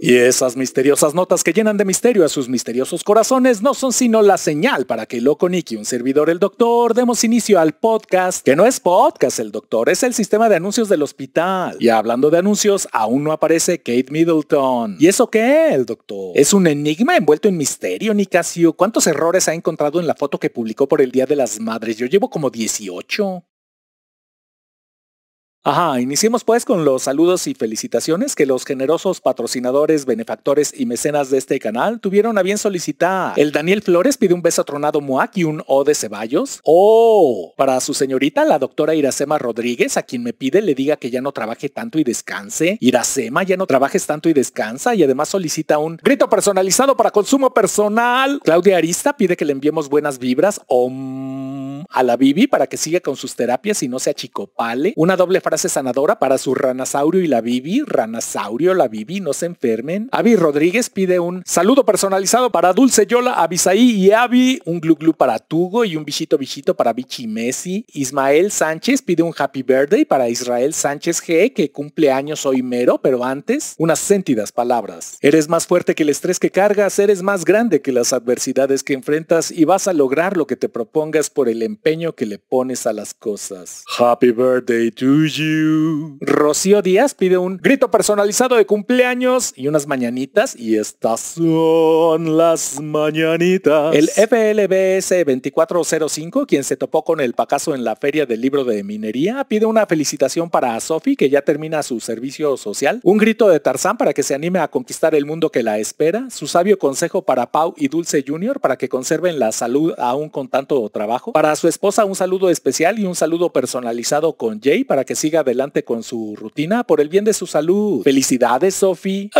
Y esas misteriosas notas que llenan de misterio a sus misteriosos corazones no son sino la señal para que Loco Nicky, un servidor el doctor, demos inicio al podcast, que no es podcast el doctor, es el sistema de anuncios del hospital. Y hablando de anuncios, aún no aparece Kate Middleton. ¿Y eso qué, el doctor? ¿Es un enigma envuelto en misterio, Nicasio? ¿Cuántos errores ha encontrado en la foto que publicó por el Día de las Madres? Yo llevo como 18. Ajá, iniciemos pues con los saludos y felicitaciones que los generosos patrocinadores, benefactores y mecenas de este canal tuvieron a bien solicitar. El Daniel Flores pide un beso tronado muac y un O de Ceballos. O oh, para su señorita, la doctora Iracema Rodríguez, a quien me pide le diga que ya no trabaje tanto y descanse. Iracema, ya no trabajes tanto y descansa y además solicita un grito personalizado para consumo personal. Claudia Arista pide que le enviemos buenas vibras. O a la Bibi para que siga con sus terapias y no se achicopale. Una doble frase sanadora para su ranasaurio y la Bibi. Ranasaurio, la Bibi, no se enfermen. Avi Rodríguez pide un saludo personalizado para Dulce Yola, Abisaí y Avi. Un glu glu para Tugo y un bichito bichito para Bichi Messi. Ismael Sánchez pide un happy birthday para Israel Sánchez G, que cumple años hoy mero, pero antes, unas sentidas palabras. Eres más fuerte que el estrés que cargas, eres más grande que las adversidades que enfrentas y vas a lograr lo que te propongas por el empleo empeño que le pones a las cosas. Happy birthday to you. Rocío Díaz pide un grito personalizado de cumpleaños y unas mañanitas y estas son las mañanitas. El FLBS 2405, quien se topó con el pacazo en la feria del libro de minería, pide una felicitación para Sofi que ya termina su servicio social, un grito de Tarzán para que se anime a conquistar el mundo que la espera, su sabio consejo para Pau y Dulce Junior para que conserven la salud aún con tanto trabajo, para su esposa un saludo especial y un saludo personalizado con Jay para que siga adelante con su rutina por el bien de su salud. Felicidades, Sophie.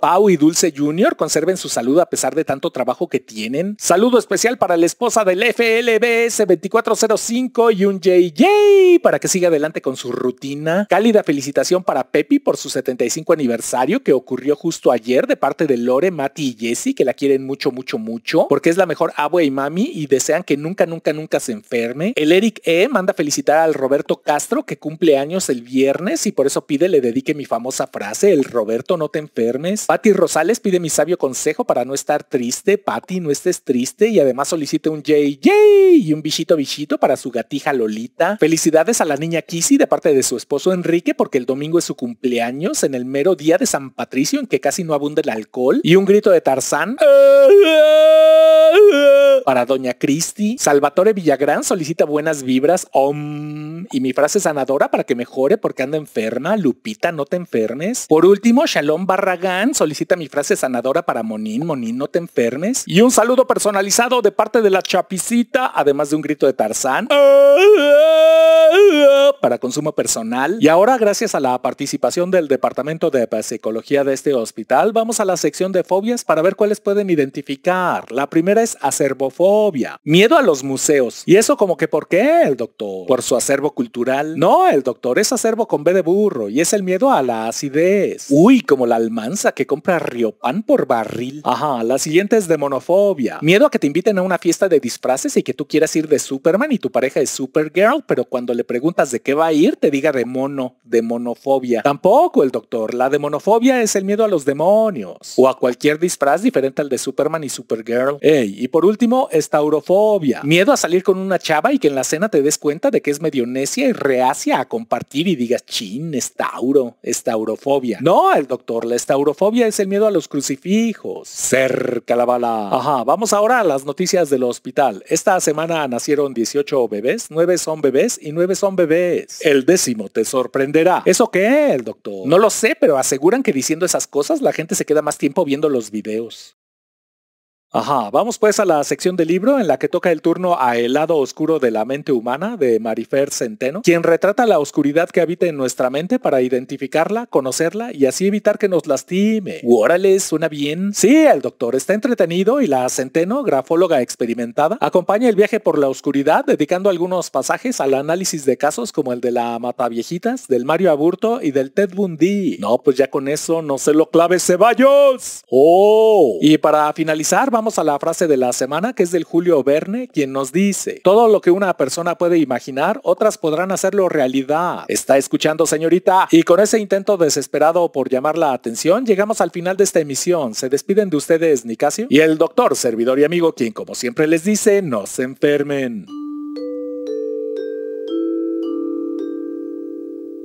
Pau y Dulce Jr. conserven su salud a pesar de tanto trabajo que tienen. Saludo especial para la esposa del FLBS 2405 y un JJ para que siga adelante con su rutina. Cálida felicitación para Pepi por su 75 aniversario que ocurrió justo ayer de parte de Lore, Mati y Jessie que la quieren mucho, mucho, mucho porque es la mejor abue y mami y desean que nunca, nunca, nunca se enferme. El Eric E manda felicitar al Roberto Castro que cumple años el viernes y por eso pide le dedique mi famosa frase, el Roberto no te enfermes. Patti Rosales pide mi sabio consejo para no estar triste. Patti, no estés triste y además solicite un JJ y un bichito bichito para su gatija Lolita. Felicidades a la niña Kissy de parte de su esposo Enrique porque el domingo es su cumpleaños en el mero día de San Patricio en que casi no abunda el alcohol. Y un grito de Tarzán para Doña Cristi. Salvatore Villagrán solicita buenas vibras. Y mi frase sanadora para que mejore porque anda enferma. Lupita, no te enfermes. Por último, Shalom Barragán solicita mi frase sanadora para Monín. Monín, no te enfermes. Y un saludo personalizado de parte de la chapicita, además de un grito de Tarzán. Para consumo personal. Y ahora, gracias a la participación del Departamento de Psicología de este hospital, vamos a la sección de fobias para ver cuáles pueden identificar. La primera es acerbofobia. Miedo a los museos. ¿Y eso como que por qué, el doctor? ¿Por su acervo cultural? No, el doctor es acervo con B de burro y es el miedo a la acidez. Uy, como la almanza que compra Riopan por barril. Ajá, la siguiente es demonofobia. Miedo a que te inviten a una fiesta de disfraces y que tú quieras ir de Superman y tu pareja es Supergirl, pero cuando le preguntas de qué va a ir, te diga de mono, de monofobia. Tampoco el doctor. La demonofobia es el miedo a los demonios o a cualquier disfraz diferente al de Superman y Supergirl. Ey, y por último, estaurofobia. Miedo a salir con una chava y que en la cena te des cuenta de que es medio necia y reacia a compartir y digas, chin, estauro, estaurofobia. No, el doctor, la estaurofobia es el miedo a los crucifijos. Cerca la bala. Ajá, vamos ahora a las noticias del hospital. Esta semana nacieron 18 bebés, 9 son bebés y 9 son bebés. El décimo te sorprenderá. ¿Eso qué, el doctor? No lo sé, pero aseguran que diciendo esas cosas la gente se queda más tiempo viendo los videos. Ajá, vamos pues a la sección del libro en la que toca el turno a El lado oscuro de la mente humana de Marifer Centeno, quien retrata la oscuridad que habita en nuestra mente para identificarla, conocerla y así evitar que nos lastime. Órale, suena bien. Sí, el doctor está entretenido y la Centeno, grafóloga experimentada, acompaña el viaje por la oscuridad dedicando algunos pasajes al análisis de casos como el de la mata viejitas, del Mario Aburto y del Ted Bundy. No, pues ya con eso no sé lo clave Ceballos. Oh. Y para finalizar, vamos vamos a la frase de la semana que es del Julio Verne, quien nos dice, todo lo que una persona puede imaginar, otras podrán hacerlo realidad. Está escuchando señorita y con ese intento desesperado por llamar la atención, llegamos al final de esta emisión. Se despiden de ustedes Nicasio y el doctor, servidor y amigo, quien como siempre les dice, no se enfermen.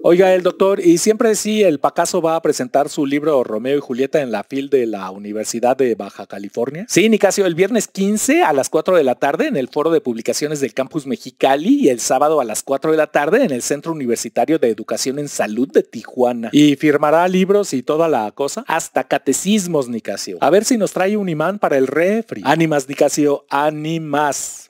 Oiga, el doctor, y siempre sí, el Pacaso va a presentar su libro Romeo y Julieta en la FIL de la Universidad de Baja California. Sí, Nicasio, el viernes 15 a las 4 de la tarde en el Foro de Publicaciones del Campus Mexicali y el sábado a las 4 de la tarde en el Centro Universitario de Educación en Salud de Tijuana. Y firmará libros y toda la cosa, hasta catecismos, Nicasio. A ver si nos trae un imán para el refri. Ánimas, Nicasio, ánimas.